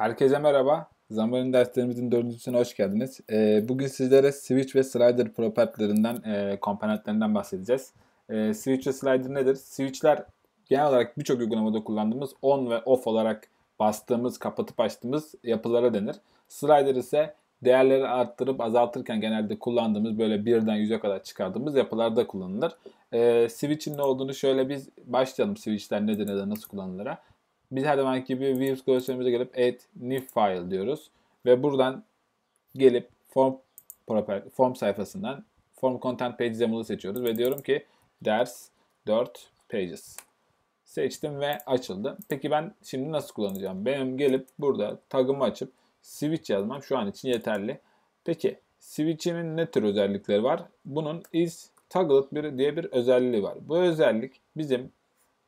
Herkese merhaba. Zamanın derslerimizin dördüncüsüne hoş geldiniz. Ee, bugün sizlere switch ve slider propertilerinden, e, komponentlerinden bahsedeceğiz. Ee, switch ve slider nedir? Switchler genel olarak birçok uygulamada kullandığımız on ve off olarak bastığımız, kapatıp açtığımız yapılara denir. Slider ise değerleri arttırıp azaltırken genelde kullandığımız böyle birden yüze kadar çıkardığımız yapılarda kullanılır. Ee, switch'in ne olduğunu şöyle biz başlayalım switch'ler nedir neden nasıl kullanılır. Biz her zamanki gibi views klasörümüze gelip add new file diyoruz. Ve buradan gelip form form sayfasından form content page example'ı seçiyoruz ve diyorum ki ders 4 pages. Seçtim ve açıldı. Peki ben şimdi nasıl kullanacağım? Benim gelip burada tagımı açıp switch yazmam şu an için yeterli. Peki Switch'in ne tür özellikleri var? Bunun is toggled bir diye bir özelliği var. Bu özellik bizim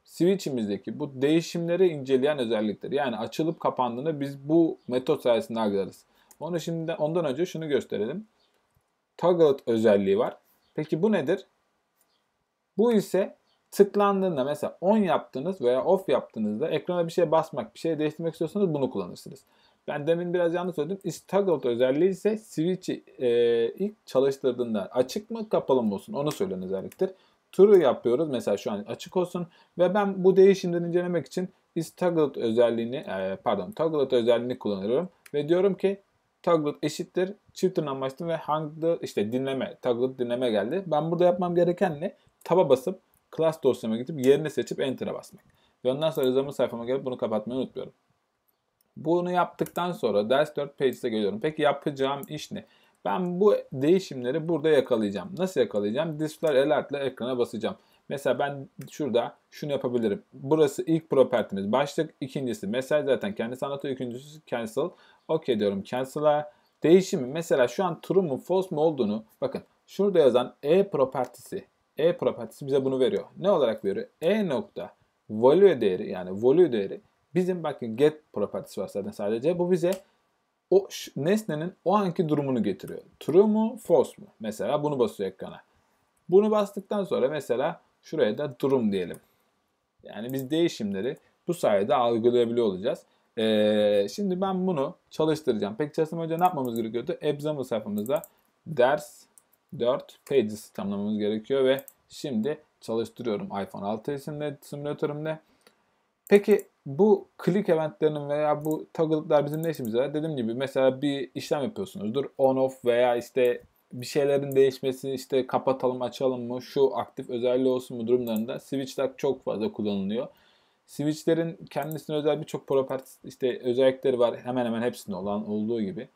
switch'imizdeki bu değişimleri inceleyen özellikleri yani açılıp kapandığını biz bu metot sayesinde algılarız. Onu şimdi ondan önce şunu gösterelim. Toggle özelliği var. Peki bu nedir? Bu ise tıklandığında mesela on yaptınız veya off yaptığınızda ekrana bir şey basmak, bir şey değiştirmek istiyorsanız bunu kullanırsınız. Ben demin biraz yanlış söyledim. Toggled özelliği ise switch'i e, ilk çalıştırdığında açık mı kapalı mı olsun onu söyleyen özelliktir turu yapıyoruz. Mesela şu an açık olsun ve ben bu değişimleri incelemek için is toggled özelliğini e, pardon toggled özelliğini kullanıyorum ve diyorum ki toggled eşittir çift tırnak açtım ve hangi işte dinleme toggled dinleme geldi. Ben burada yapmam gereken ne? Taba basıp class dosyama gidip yerini seçip enter'a basmak. Ve ondan sonra yazılımı sayfama gelip bunu kapatmayı unutmuyorum. Bunu yaptıktan sonra ders 4 pages'e geliyorum. Peki yapacağım iş ne? Ben bu değişimleri burada yakalayacağım. Nasıl yakalayacağım? Display alert ile ekrana basacağım. Mesela ben şurada şunu yapabilirim. Burası ilk propertimiz. Başlık ikincisi. Mesela zaten kendisi anlatıyor. İkincisi cancel. Okey diyorum. Cancel'a değişimi. Mesela şu an true mu false mu olduğunu bakın. Şurada yazan e propertisi. E propertisi bize bunu veriyor. Ne olarak veriyor? E nokta value değeri yani value değeri bizim bakın get propertisi var zaten sadece. Bu bize o nesnenin o anki durumunu getiriyor. True mu, false mu? Mesela bunu basıyor ekrana. Bunu bastıktan sonra mesela şuraya da durum diyelim. Yani biz değişimleri bu sayede algılayabiliyor olacağız. Ee, şimdi ben bunu çalıştıracağım. Peki çalıştırma önce ne yapmamız gerekiyordu? Example sayfamızda ders 4 pages tamamlamamız gerekiyor ve şimdi çalıştırıyorum iPhone 6 isimli simülatörümde. Peki bu click eventlerinin veya bu toggle'lar bizim ne işimize yarar? Dediğim gibi mesela bir işlem yapıyorsunuzdur. On off veya işte bir şeylerin değişmesini işte kapatalım açalım mı şu aktif özelliği olsun mu durumlarında switchler çok fazla kullanılıyor. Switchlerin kendisine özel birçok property işte özellikleri var hemen hemen hepsinde olan olduğu gibi.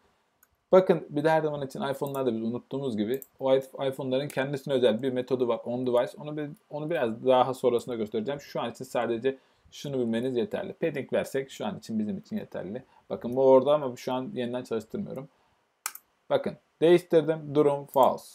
Bakın bir de her zaman için iPhone'larda biz unuttuğumuz gibi o iPhone'ların kendisine özel bir metodu var on device. Onu, bir onu biraz daha sonrasında göstereceğim. Şu an için sadece şunu bilmeniz yeterli. Padding versek şu an için bizim için yeterli. Bakın bu orada ama şu an yeniden çalıştırmıyorum. Bakın değiştirdim durum false.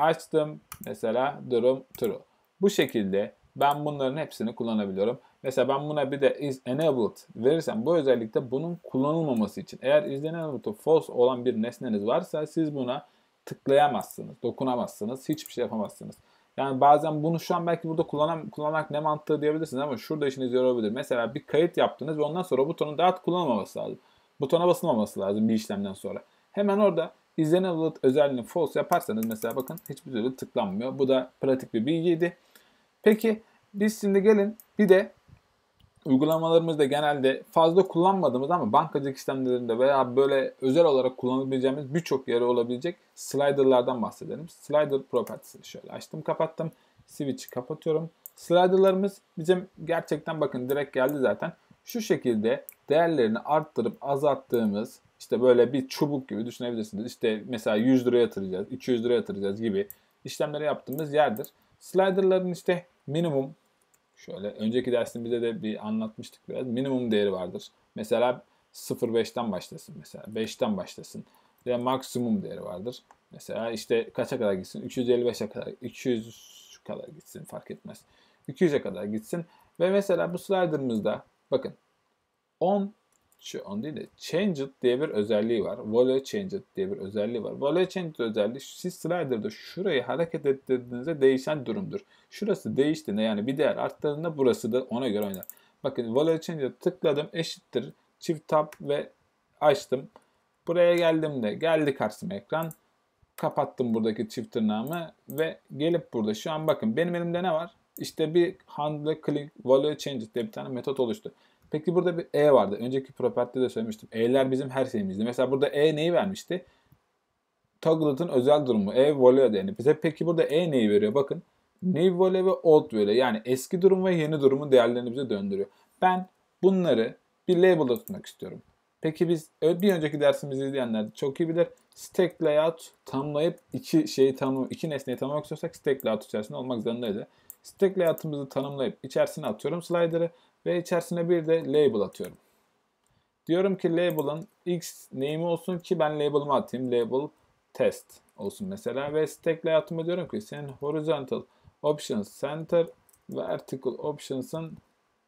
Açtım mesela durum true. Bu şekilde ben bunların hepsini kullanabiliyorum. Mesela ben buna bir de is enabled verirsem bu özellikte bunun kullanılmaması için. Eğer is enabled false olan bir nesneniz varsa siz buna tıklayamazsınız, dokunamazsınız, hiçbir şey yapamazsınız. Yani bazen bunu şu an belki burada kullanan, kullanarak ne mantığı diyebilirsiniz ama şurada işiniz yorabilir. Mesela bir kayıt yaptınız ve ondan sonra butonu daha kullanılmaması lazım. Butona basılmaması lazım bir işlemden sonra. Hemen orada izlenen özelliğini false yaparsanız mesela bakın hiçbir türlü tıklanmıyor. Bu da pratik bir bilgiydi. Peki biz şimdi gelin bir de uygulamalarımızda genelde fazla kullanmadığımız ama bankacılık sistemlerinde veya böyle özel olarak kullanabileceğimiz birçok yere olabilecek sliderlardan bahsedelim. Slider properties'ini şöyle açtım kapattım. Switch'i kapatıyorum. Sliderlarımız bizim gerçekten bakın direkt geldi zaten. Şu şekilde değerlerini arttırıp azalttığımız işte böyle bir çubuk gibi düşünebilirsiniz. İşte mesela 100 lira yatıracağız, 200 lira yatıracağız gibi işlemleri yaptığımız yerdir. Sliderların işte minimum Şöyle önceki dersimizde de bir anlatmıştık biraz. Minimum değeri vardır. Mesela 0.5'ten başlasın mesela. 5'ten başlasın. Ve maksimum değeri vardır. Mesela işte kaça kadar gitsin? 355'e kadar, 200 kadar gitsin fark etmez. 200'e kadar gitsin. Ve mesela bu slider'ımızda bakın 10 şu on değil de changed diye bir özelliği var. Value changed diye bir özelliği var. Value changed özelliği siz slider'da şurayı hareket ettirdiğinizde değişen durumdur. Şurası değiştiğinde yani bir değer arttığında burası da ona göre oynar. Bakın value changed'e tıkladım eşittir çift tab ve açtım. Buraya geldim de geldi karşıma ekran. Kapattım buradaki çift tırnağımı ve gelip burada şu an bakın benim elimde ne var? İşte bir handle click value change diye bir tane metot oluştu. Peki burada bir E vardı. Önceki property'de de söylemiştim. E'ler bizim her şeyimizdi. Mesela burada E neyi vermişti? Toggle'ın özel durumu. E voley değerini. Bize peki burada E neyi veriyor? Bakın. New voley ve old voley. Yani eski durum ve yeni durumun değerlerini bize döndürüyor. Ben bunları bir label'da tutmak istiyorum. Peki biz e, bir önceki dersimizi izleyenler çok iyi bilir. Stack layout tanımlayıp iki şeyi tanımlamak, iki nesneyi tanımlamak istiyorsak stack layout içerisinde olmak zorundaydı. Stack layout'ımızı tanımlayıp içerisine atıyorum slider'ı. Ve içerisine bir de label atıyorum. Diyorum ki label'ın x name'i olsun ki ben label'ımı atayım. Label test olsun mesela. Ve stack layout'uma diyorum ki senin horizontal options center vertical options'ın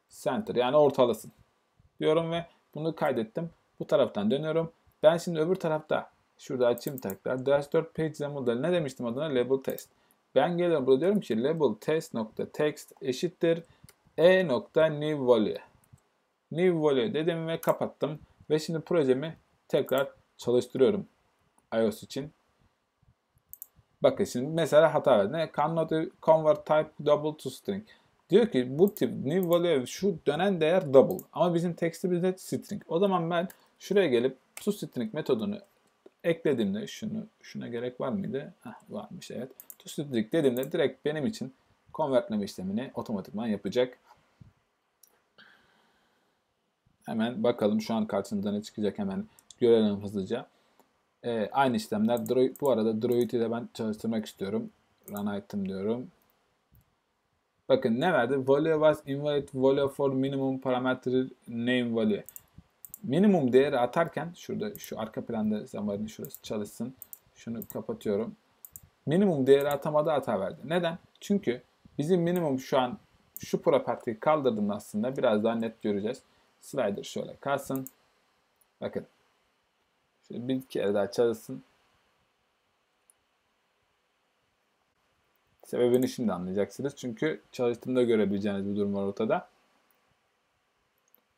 center yani ortalasın diyorum ve bunu kaydettim. Bu taraftan dönüyorum. Ben şimdi öbür tarafta şurada açayım tekrar. Dashboard page zamanında ne demiştim adına label test. Ben geliyorum burada diyorum ki label test nokta text eşittir e nokta new value. New value dedim ve kapattım. Ve şimdi projemi tekrar çalıştırıyorum iOS için. Bakın şimdi mesela hata verdi. Ne? Cannot convert type double to string. Diyor ki bu tip new value şu dönen değer double. Ama bizim tekstimizde string. O zaman ben şuraya gelip to string metodunu eklediğimde şunu şuna gerek var mıydı? Heh, varmış evet. To ToString dediğimde direkt benim için konvertleme işlemini otomatikman yapacak. Hemen bakalım şu an karşımıza ne çıkacak hemen görelim hızlıca. E, aynı işlemler. Droid, bu arada Droid'i de ben çalıştırmak istiyorum. Run item diyorum. Bakın ne verdi? Value was invalid value for minimum parameter name value. Minimum değeri atarken şurada şu arka planda zamanın şurası çalışsın. Şunu kapatıyorum. Minimum değeri atamadı hata verdi. Neden? Çünkü bizim minimum şu an şu property'yi kaldırdım aslında. Biraz daha net göreceğiz. Slider şöyle kalsın. Bakın. Şöyle bir kere daha çalışsın. Sebebini şimdi anlayacaksınız. Çünkü çalıştığımda görebileceğiniz bir durum var ortada.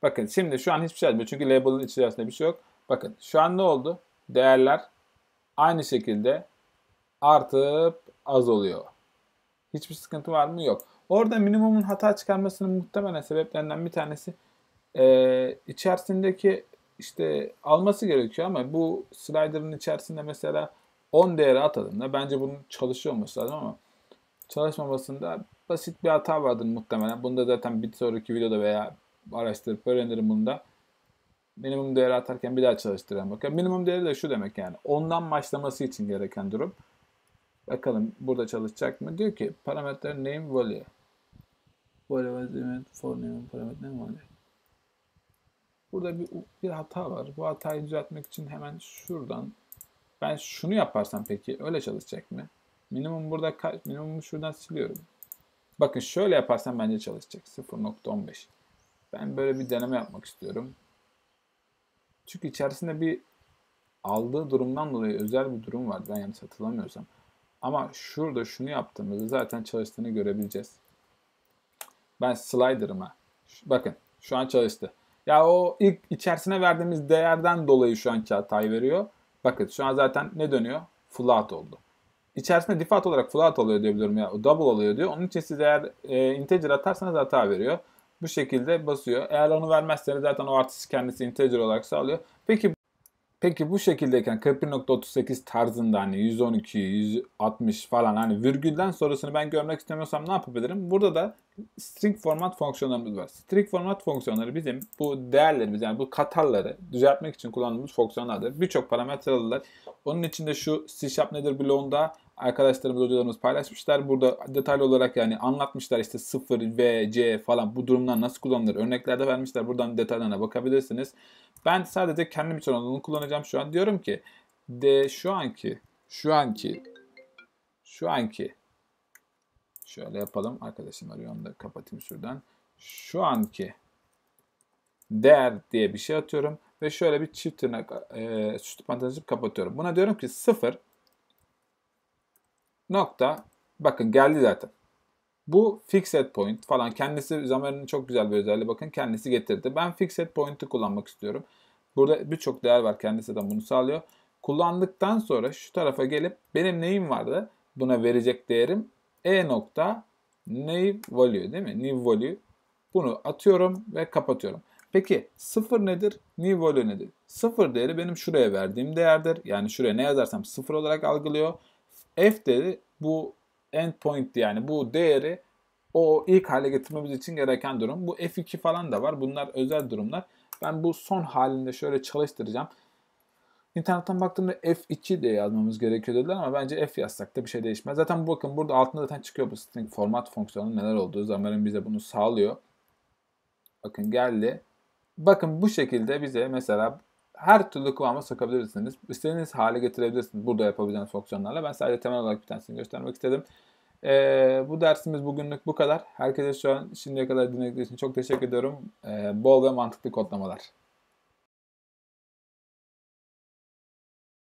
Bakın şimdi şu an hiçbir şey yazmıyor. Çünkü label'ın içerisinde bir şey yok. Bakın şu an ne oldu? Değerler aynı şekilde artıp az oluyor. Hiçbir sıkıntı var mı? Yok. Orada minimumun hata çıkarmasının muhtemelen sebeplerinden bir tanesi e, içerisindeki işte alması gerekiyor ama bu slider'ın içerisinde mesela 10 değeri da bence bunun çalışıyor olması lazım ama çalışmamasında basit bir hata vardır muhtemelen. Bunu da zaten bir sonraki videoda veya araştırıp öğrenirim bunu da. Minimum değeri atarken bir daha çalıştıran bakın. Minimum değeri de şu demek yani. Ondan başlaması için gereken durum. Bakalım burada çalışacak mı? Diyor ki parametre name value. Value was for name parametre name value. Burada bir, bir hata var. Bu hatayı düzeltmek için hemen şuradan ben şunu yaparsam peki öyle çalışacak mı? Minimum burada kaç? Minimumu şuradan siliyorum. Bakın şöyle yaparsam bence çalışacak. 0.15. Ben böyle bir deneme yapmak istiyorum. Çünkü içerisinde bir aldığı durumdan dolayı özel bir durum var. Ben yanlış hatırlamıyorsam. Ama şurada şunu yaptığımızda zaten çalıştığını görebileceğiz. Ben slider'ıma bakın şu an çalıştı. Ya o ilk içerisine verdiğimiz değerden dolayı şu anki hatayı veriyor. Bakın şu an zaten ne dönüyor? Float oldu. İçerisinde default olarak float alıyor diyebilirim ya. Double alıyor diyor. Onun için siz eğer e, integer atarsanız hata veriyor. Bu şekilde basıyor. Eğer onu vermezseniz zaten o artısı kendisi integer olarak sağlıyor. Peki Peki bu şekildeyken 41.38 tarzında hani 112, 160 falan hani virgülden sonrasını ben görmek istemiyorsam ne yapabilirim? Burada da string format fonksiyonlarımız var. String format fonksiyonları bizim bu değerlerimiz yani bu katarları düzeltmek için kullandığımız fonksiyonlardır. Birçok alırlar. Onun içinde şu C Sharp nedir bloğunda arkadaşlarımız, hocalarımız paylaşmışlar. Burada detaylı olarak yani anlatmışlar işte 0, V, C falan bu durumlar nasıl kullanılır örneklerde vermişler. Buradan detaylarına bakabilirsiniz. Ben sadece kendi bir onu kullanacağım şu an. Diyorum ki de şu anki şu anki şu anki şöyle yapalım. Arkadaşım arıyor onu da kapatayım şuradan. Şu anki değer diye bir şey atıyorum ve şöyle bir çift tırnak e, süt parantezip kapatıyorum. Buna diyorum ki sıfır nokta bakın geldi zaten. Bu fixed point falan kendisi Xamarin'in çok güzel bir özelliği bakın kendisi getirdi. Ben fixed point'i kullanmak istiyorum. Burada birçok değer var kendisi de bunu sağlıyor. Kullandıktan sonra şu tarafa gelip benim neyim vardı? Buna verecek değerim e nokta new value değil mi? New value. Bunu atıyorum ve kapatıyorum. Peki sıfır nedir? New value nedir? Sıfır değeri benim şuraya verdiğim değerdir. Yani şuraya ne yazarsam sıfır olarak algılıyor. F değeri bu endpoint yani bu değeri o ilk hale getirmemiz için gereken durum. Bu F2 falan da var. Bunlar özel durumlar. Ben bu son halinde şöyle çalıştıracağım. İnternetten baktığımda F2 diye yazmamız gerekiyor dediler ama bence F yazsak da bir şey değişmez. Zaten bakın burada altında zaten çıkıyor bu string format fonksiyonu neler olduğu. Xamarin bize bunu sağlıyor. Bakın geldi. Bakın bu şekilde bize mesela her türlü kıvama sokabilirsiniz. İstediğiniz hale getirebilirsiniz burada yapabileceğiniz fonksiyonlarla. Ben sadece temel olarak bir tanesini göstermek istedim. Ee, bu dersimiz bugünlük bu kadar. Herkese şu an şimdiye kadar dinlediğiniz için çok teşekkür ediyorum. Ee, bol ve mantıklı kodlamalar.